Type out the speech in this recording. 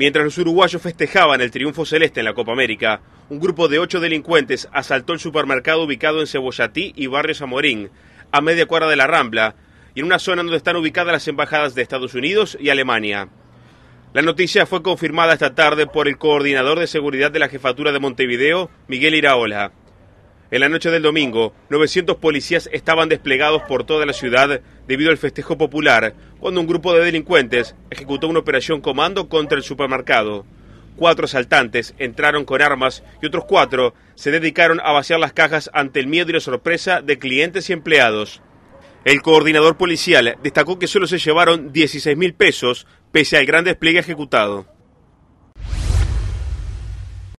Mientras los uruguayos festejaban el triunfo celeste en la Copa América, un grupo de ocho delincuentes asaltó el supermercado ubicado en Cebollatí y Barrio Zamorín, a media cuadra de la Rambla, y en una zona donde están ubicadas las embajadas de Estados Unidos y Alemania. La noticia fue confirmada esta tarde por el coordinador de seguridad de la jefatura de Montevideo, Miguel Iraola. En la noche del domingo, 900 policías estaban desplegados por toda la ciudad debido al festejo popular, cuando un grupo de delincuentes ejecutó una operación comando contra el supermercado. Cuatro asaltantes entraron con armas y otros cuatro se dedicaron a vaciar las cajas ante el miedo y la sorpresa de clientes y empleados. El coordinador policial destacó que solo se llevaron 16 mil pesos pese al gran despliegue ejecutado.